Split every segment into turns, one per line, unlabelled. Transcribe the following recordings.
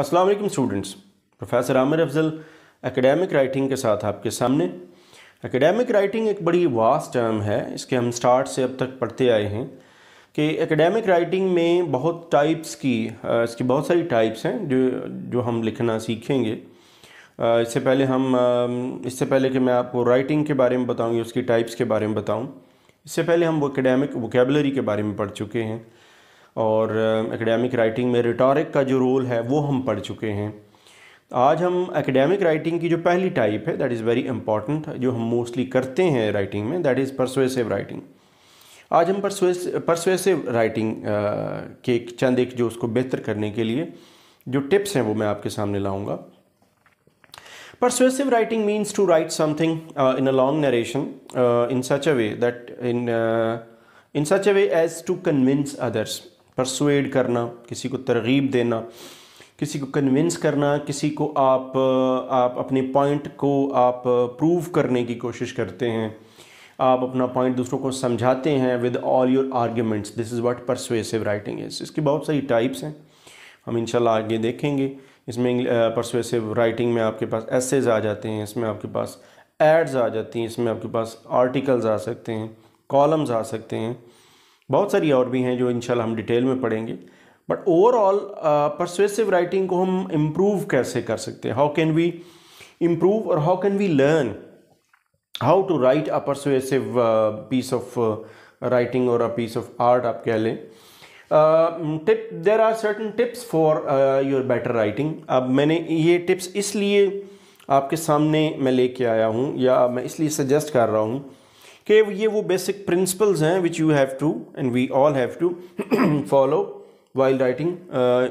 अस्सलाम वालेकुम students professor Aamir Afzal academic writing के साथ आपके सामने एकेडमिक राइटिंग एक बड़ी वास्ट टर्म है इसके हम स्टार्ट से अब तक पढ़ते आए हैं कि एकेडमिक राइटिंग में बहुत टाइप्स की इसकी बहुत सारी टाइप्स हैं जो जो हम लिखना सीखेंगे इससे पहले हम इससे पहले कि मैं आपको राइटिंग के बारे में बताऊँगी उसकी टाइप्स के बारे में बताऊँ इससे पहले हम वो एकेडमिक वोकेबलरी के बारे में पढ़ चुके हैं और एकेडमिक राइटिंग में रिटॉरिक का जो रोल है वो हम पढ़ चुके हैं आज हम एकेडमिक राइटिंग की जो पहली टाइप है दैट इज़ वेरी इंपॉर्टेंट जो हम मोस्टली करते हैं राइटिंग में दैट इज़ परसुएसिव राइटिंग आज हम परसुएसिव राइटिंग के चंद एक जो उसको बेहतर करने के लिए जो टिप्स हैं वो मैं आपके सामने लाऊंगा persuasive writing means to write something in a long narration in such a way that in in such a way as to convince others persuade करना किसी को तरगीब देना किसी को कन्विंस करना किसी को आप आप अपने पॉइंट को आप प्रूव करने की कोशिश करते हैं आप अपना पॉइंट दूसरों को समझाते हैं with all your arguments this is what persuasive writing is इसकी बहुत सारी टाइप्स हैं हम इंशाल्लाह आगे देखेंगे इसमें परसुएसिव राइटिंग में आपके पास एसेज आ जाते हैं इसमें आपके पास एड्स आ जाती हैं इसमें आपके पास आर्टिकल्स आ सकते हैं कॉलम्स आ सकते हैं बहुत सारी और भी हैं जो इनशाला हम डिटेल में पढ़ेंगे बट ओवरऑल परसवेसिव राइटिंग को हम इम्प्रूव कैसे कर सकते हैं हाउ कैन वी इम्प्रूव और how can we learn how to write a persuasive piece of writing और अ पीस ऑफ आर्ट आप कह लें tip there are certain tips for your better writing अब मैंने ये टिप्स इसलिए आपके सामने मैं लेके आया हूँ या मैं इसलिए सजेस्ट कर रहा हूँ कि ये वो बेसिक प्रिंसिपल्स हैं which you have to and we all have to follow while writing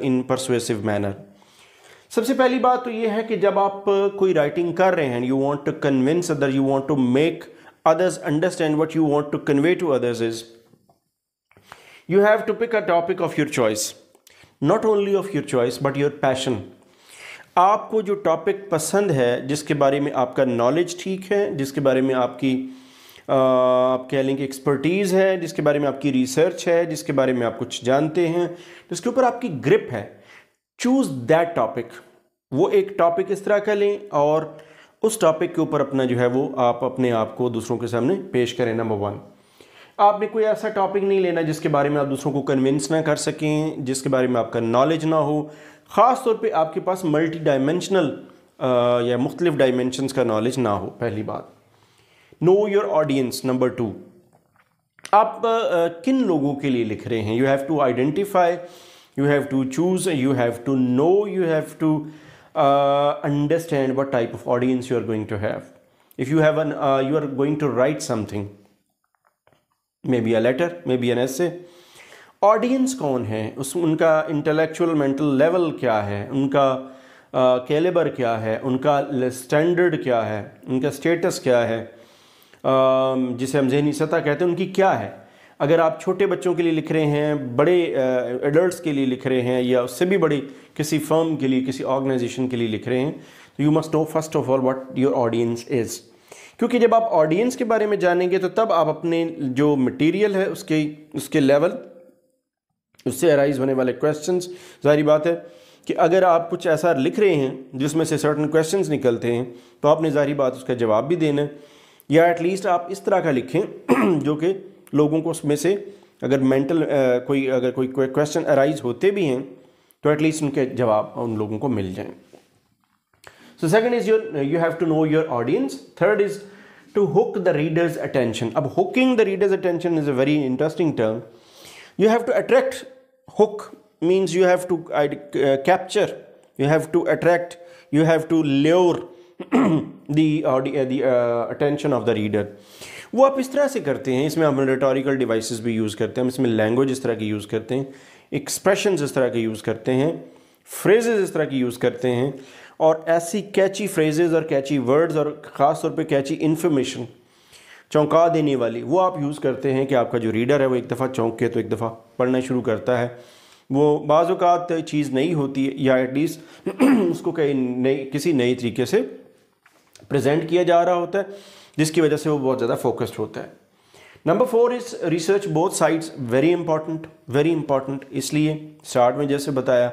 in persuasive manner सबसे पहली बात तो ये है कि जब आप uh, कोई राइटिंग कर रहे हैं you want to convince other you want to make others understand what you want to convey to others is you have to pick a topic of your choice not only of your choice but your passion आपको जो topic पसंद है जिसके बारे में आपका knowledge ठीक है जिसके बारे में आपकी आप कह लें कि एक्सपर्टीज़ है जिसके बारे में आपकी रिसर्च है जिसके बारे में आप कुछ जानते हैं जिसके तो ऊपर आपकी ग्रिप है चूज़ दैट टॉपिक वो एक टॉपिक इस तरह का लें और उस टॉपिक के ऊपर अपना जो है वो आप अपने आप को दूसरों के सामने पेश करें नंबर वन आपने कोई ऐसा टॉपिक नहीं लेना जिसके बारे में आप दूसरों को कन्विंस ना कर सकें जिसके बारे में आपका नॉलेज ना हो ख़ास तौर पे आपके पास मल्टी डायमेंशनल या मुख्तलिफ़ डायमेंशनस का नॉलेज ना हो पहली बात know your audience number two आप uh, किन लोगों के लिए लिख रहे हैं you have to identify you have to choose you have to know you have to understand what type of audience you are going to have if you have an uh, you are going to maybe maybe a letter maybe an essay audience कौन है उस उनका intellectual mental level क्या है उनका calibre uh, क्या है उनका स्टैंडर्ड क्या है उनका स्टेटस क्या है जिसे हम जहनी सतह कहते हैं उनकी क्या है अगर आप छोटे बच्चों के लिए लिख रहे हैं बड़े एडल्ट्स के लिए लिख रहे हैं या उससे भी बड़े किसी फर्म के लिए किसी ऑर्गेनाइजेशन के लिए लिख रहे हैं तो you must know first of all what your audience is क्योंकि जब आप ऑडियंस के बारे में जानेंगे तो तब आप अपने जो मटेरियल है उसके उसके लेवल उससे अराइज होने वाले क्वेश्चन जारी बात है कि अगर आप कुछ ऐसा लिख रहे हैं जिसमें से सर्टन क्वेश्चन निकलते हैं तो आपने जारी बात उसका जवाब भी देना है या एटलीस्ट आप इस तरह का लिखें जो कि लोगों को उसमें से अगर मेंटल कोई अगर कोई क्वेश्चन अराइज होते भी हैं तो एटलीस्ट उनके जवाब उन लोगों को मिल जाएं so second is your you have to know your audience third is to hook the readers attention अब hooking the readers attention is a very interesting term you have to attract hook means you have to capture you have to attract you have to lure the, uh, the uh, uh, attention of the reader वो आप इस तरह से करते हैं इसमें हम rhetorical devices भी यूज़ करते हैं हम इसमें लैंग्वेज इस तरह की यूज़ करते हैं एक्सप्रेशन इस तरह के यूज़ करते हैं फ्रेजेज इस तरह की यूज़ करते हैं और ऐसी कैची फ्रेजेज और कैची वर्ड्स और ख़ास तौर पे कैची इन्फॉर्मेशन चौंका देने वाली वो आप यूज़ करते हैं कि आपका जो रीडर है वो एक दफ़ा चौंक के तो एक दफ़ा पढ़ना शुरू करता है वो बाज़ात चीज़ नहीं होती या एटलीस्ट उसको कहीं नई किसी नई तरीके से प्रेजेंट किया जा रहा होता है जिसकी वजह से वो बहुत ज़्यादा फोकस्ड होता है number four is research both sides very important very important इसलिए स्टार्ट में जैसे बताया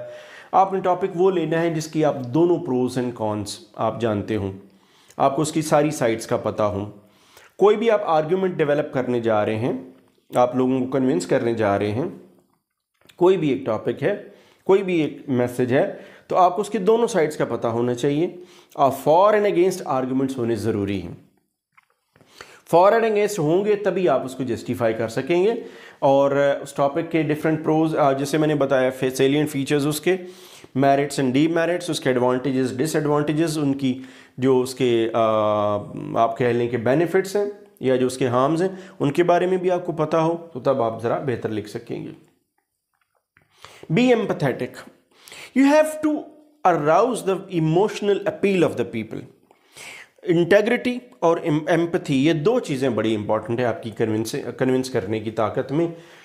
आपने टॉपिक वो लेना है जिसकी आप दोनों प्रोज एंड कॉन्स आप जानते हों आपको उसकी सारी साइड्स का पता हो कोई भी आप आर्ग्यूमेंट डेवलप करने जा रहे हैं आप लोगों को कन्विंस करने जा रहे हैं कोई भी एक टॉपिक है कोई भी एक मैसेज है तो आपको उसकी दोनों साइड्स का पता होना चाहिए और फॉर एंड अगेंस्ट आर्गूमेंट्स होने ज़रूरी हैं फॉर एंड अगेंस्ट होंगे तभी आप उसको जस्टिफाई कर सकेंगे और uh, उस टॉपिक के डिफरेंट प्रोज uh, जैसे मैंने बताया सेलियन फीचर्स उसके मेरिट्स एंड डी मेरिट्स उसके एडवांटेजेस डिसएडवांटेजेस उनकी जो उसके uh, आप कह लें कि बेनिफिट्स हैं या जो उसके हार्म्स हैं उनके बारे में भी आपको पता हो तो तब आप ज़रा बेहतर लिख सकेंगे be empathetic You have to arouse the emotional appeal of the people. Integrity or empathy ये दो चीज़ें बड़ी important है आपकी convince convince करने की ताकत में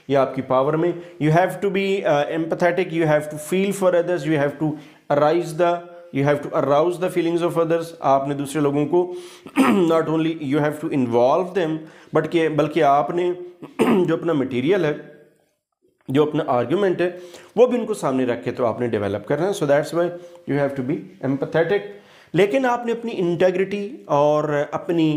या आपकी power में You have to be uh, empathetic, you have to feel for others, you have to arouse the you have to arouse the feelings of others. आपने दूसरे लोगों को not only you have to involve them, but के बल्कि आपने जो अपना material है जो अपना आर्ग्यूमेंट है वो भी उनको सामने रख के तो आपने डेवलप करना है so that's why you have to be empathetic लेकिन आपने अपनी इंटेग्रिटी और अपनी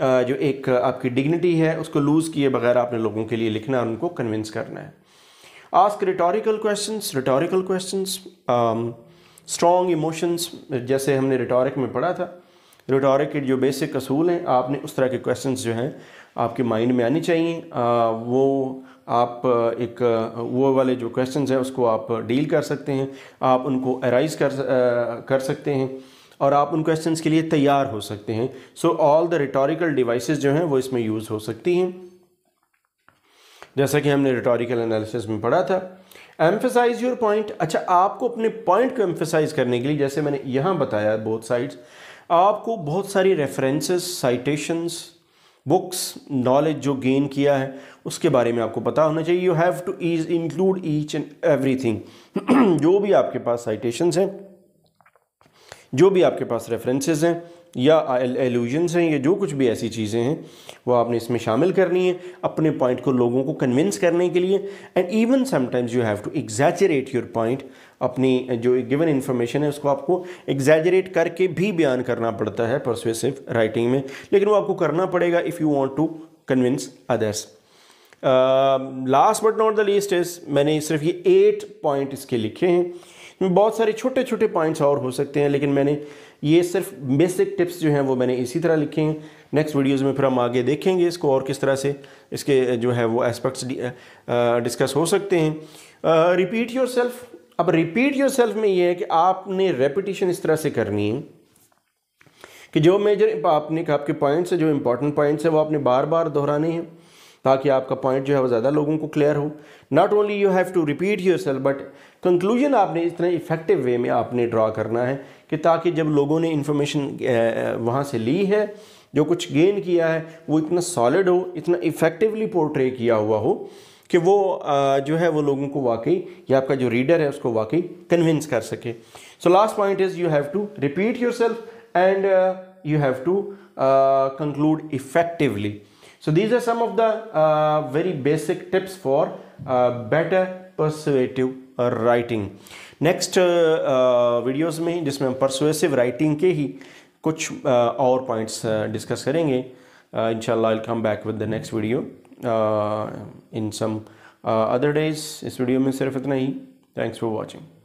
जो एक आपकी डिग्निटी है उसको लूज़ किए बगैर आपने लोगों के लिए लिखना और उनको कन्विंस करना है ask rhetorical question rhetorical question strong emotions जैसे हमने रिटोरिक में पढ़ा था रिटोरिक के जो बेसिक असूल हैं आपने उस तरह के क्वेश्चन जो हैं आपके माइंड में आनी चाहिए वो आप एक वो वाले जो क्वेश्चंस हैं उसको आप डील कर सकते हैं आप उनको अराइज कर कर सकते हैं और आप उन क्वेश्चंस के लिए तैयार हो सकते हैं so all the rhetorical devices जो हैं वो इसमें यूज़ हो सकती हैं जैसा कि हमने रिटोरिकल एनालिसिस में पढ़ा था एम्फेसाइज योर पॉइंट अच्छा आपको अपने पॉइंट को एम्फेसाइज करने के लिए जैसे मैंने यहाँ बताया बोथ साइड्स आपको बहुत सारी रेफरेंसेस साइटेशंस बुक्स नॉलेज जो गेन किया है उसके बारे में आपको पता होना चाहिए you have to is include each and everything जो भी आपके पास साइटेशंस हैं जो भी आपके पास रेफरेंसेस हैं या एलूजन्स हैं या जो कुछ भी ऐसी चीज़ें हैं वो आपने इसमें शामिल करनी है अपने पॉइंट को लोगों को कन्विंस करने के लिए and even sometimes you have to exaggerate your point अपनी जो गिवन इन्फॉर्मेशन है उसको आपको एग्जैजरेट करके भी बयान करना पड़ता है परसुएसिव राइटिंग में लेकिन वो आपको करना पड़ेगा if you want to convince others last but not the least is मैंने सिर्फ ये एट पॉइंट इसके लिखे हैं इसमें बहुत सारे छोटे छोटे पॉइंट्स और हो सकते हैं लेकिन मैंने ये सिर्फ बेसिक टिप्स जो हैं वो मैंने इसी तरह लिखे हैं नेक्स्ट वीडियोज़ में फिर हम आगे देखेंगे इसको और किस तरह से इसके जो है वो एस्पेक्ट्स डिस्कस हो सकते हैं रिपीट योर सेल्फ अब रिपीट योर सेल्फ में ये है कि आपने रेपिटेशन इस तरह से करनी है कि जो मेजर आपने आपके पॉइंट्स है जो इंपॉर्टेंट पॉइंट्स है वो आपने बार बार दोहराने हैं ताकि आपका पॉइंट जो है वो ज़्यादा लोगों को क्लियर हो not only you have to repeat yourself but conclusion आपने इतने इफेक्टिव वे में आपने ड्रा करना है कि ताकि जब लोगों ने इन्फॉर्मेशन वहाँ से ली है जो कुछ गेन किया है वो इतना सॉलिड हो इतना इफेक्टिवली पोर्ट्रे किया हुआ हो कि वो जो है वो लोगों को वाकई या आपका जो रीडर है उसको वाकई कन्विंस कर सके so last point is you have to repeat yourself and you have to conclude effectively so these are some of the very basic tips for better persuasive writing next videos में जिसमें हम persuasive writing के ही कुछ uh, और points discuss uh, करेंगे इनशालाकम back with the next video in some other days इस video में सिर्फ इतना ही थैंक्स फॉर वॉचिंग